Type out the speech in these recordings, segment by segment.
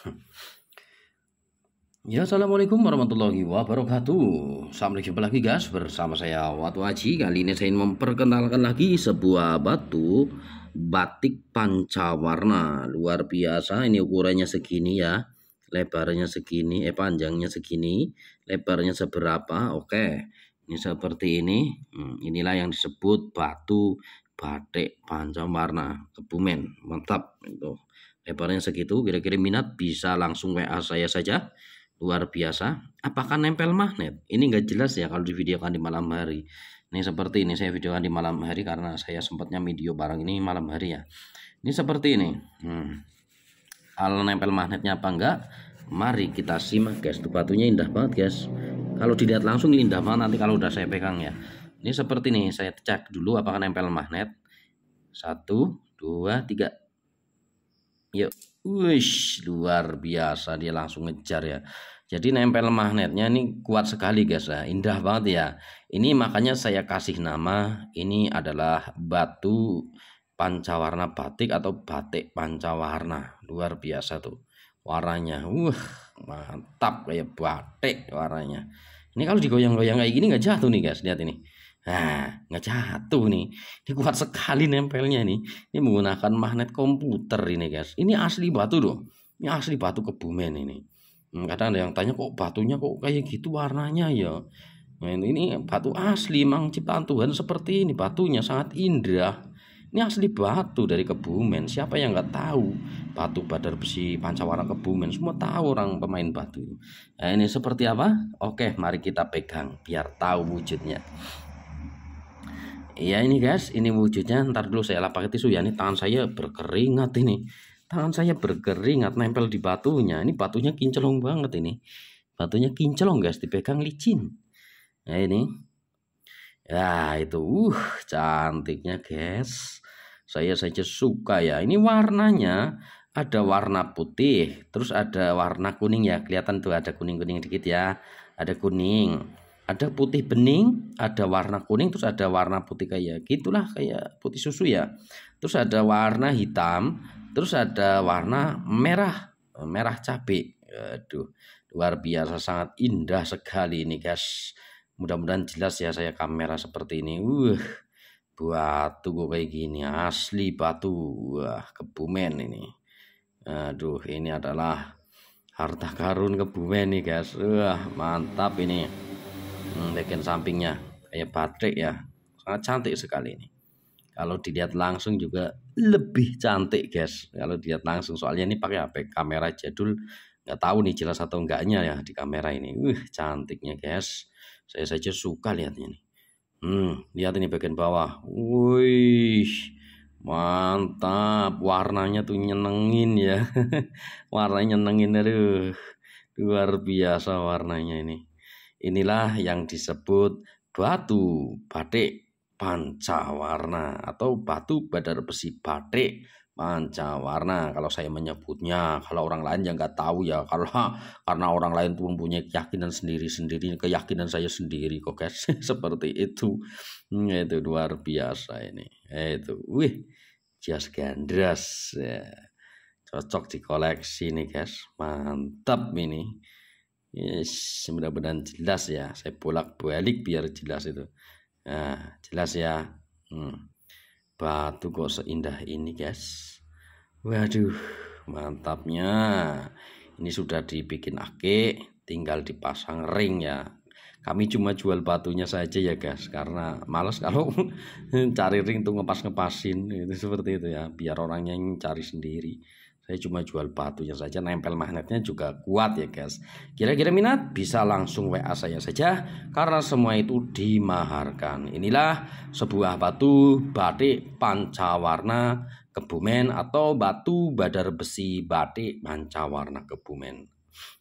Ya, Assalamualaikum warahmatullahi wabarakatuh Sampai jumpa lagi guys bersama saya Watu Aji. Kali ini saya ingin memperkenalkan lagi sebuah batu batik pancawarna Luar biasa, ini ukurannya segini ya Lebarnya segini, eh panjangnya segini Lebarnya seberapa, oke Ini seperti ini hmm, Inilah yang disebut batu batik warna Kebumen mantap itu lebarnya segitu kira-kira minat bisa langsung WA saya saja luar biasa apakah nempel magnet ini nggak jelas ya kalau di video kan di malam hari ini seperti ini saya videokan di malam hari karena saya sempatnya video barang ini malam hari ya ini seperti ini hmm. kalau nempel magnetnya apa enggak mari kita simak guys batunya indah banget guys kalau dilihat langsung indah banget nanti kalau udah saya pegang ya ini seperti ini saya cek dulu apakah nempel magnet. Satu, dua, tiga. Yuk, iya. wush luar biasa dia langsung ngejar ya. Jadi nempel magnetnya ini kuat sekali guys ya, indah banget ya. Ini makanya saya kasih nama ini adalah batu pancawarna batik atau batik pancawarna. Luar biasa tuh warnanya. Wah, mantap kayak batik warnanya. Ini kalau digoyang-goyang kayak gini nggak jatuh nih guys, lihat ini. Nah, nggak jatuh nih. Ini kuat sekali nempelnya nih. Ini menggunakan magnet komputer ini guys. Ini asli batu loh. Ini asli batu kebumen ini. Hmm, kadang ada yang tanya kok batunya kok kayak gitu warnanya ya. Nah, ini batu asli mang ciptaan Tuhan seperti ini. Batunya sangat indah. Ini asli batu dari Kebumen. Siapa yang nggak tahu batu Badar Besi pancawara Kebumen? Semua tahu orang pemain batu. Nah, ini seperti apa? Oke, mari kita pegang biar tahu wujudnya. Iya ini guys, ini wujudnya. Ntar dulu saya lapak tisu ya. Ini tangan saya berkeringat ini. Tangan saya berkeringat nempel di batunya. Ini batunya kinclong banget ini. Batunya kinclong guys, dipegang licin. Nah ini. Ya itu, uh cantiknya guys. Saya saja suka ya. Ini warnanya ada warna putih, terus ada warna kuning ya. Kelihatan tuh ada kuning-kuning dikit ya. Ada kuning. Ada putih bening, ada warna kuning, terus ada warna putih kayak ya, gitulah kayak putih susu ya. Terus ada warna hitam, terus ada warna merah, eh, merah cabai. Aduh, luar biasa sangat indah sekali ini guys. Mudah-mudahan jelas ya saya kamera seperti ini. Uh, batu kok kayak gini asli batu. Wah, kebumen ini. Aduh, ini adalah harta karun kebumen nih guys. Wah, mantap ini hmm, bagian sampingnya kayak baterai ya sangat cantik sekali ini kalau dilihat langsung juga lebih cantik guys kalau dilihat langsung soalnya ini pakai HP kamera jadul nggak tahu nih jelas atau enggaknya ya di kamera ini wih cantiknya guys saya saja suka lihatnya ini. hmm lihat ini bagian bawah wih mantap warnanya tuh nyenengin ya warnanya nyenengin aduh luar biasa warnanya ini Inilah yang disebut batu batik pancawarna atau batu badar besi batik pancawarna kalau saya menyebutnya kalau orang lain yang nggak tahu ya kalau karena orang lain pun punya keyakinan sendiri-sendiri keyakinan saya sendiri kok guys seperti itu hmm, itu luar biasa ini itu wih jas gandras ya. cocok di koleksi nih guys mantap ini Yes, mudah-mudahan jelas ya. Saya bolak-balik biar jelas itu. Nah, jelas ya. Hmm. Batu kok seindah ini, guys. Waduh, mantapnya. Ini sudah dibikin ake, tinggal dipasang ring ya. Kami cuma jual batunya saja ya, guys, karena males kalau cari ring tuh ngepas-ngepasin itu seperti itu ya, biar orangnya yang cari sendiri saya cuma jual batunya saja nempel magnetnya juga kuat ya guys kira-kira minat bisa langsung WA saya saja karena semua itu dimaharkan inilah sebuah batu batik pancawarna kebumen atau batu badar besi batik pancawarna kebumen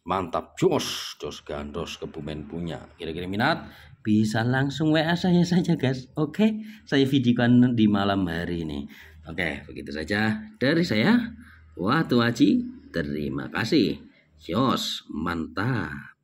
mantap jos jos gandos kebumen punya kira-kira minat bisa langsung WA saya saja guys oke saya videokan di malam hari ini oke begitu saja dari saya Wah, Tuaji, terima kasih. Yos, mantap.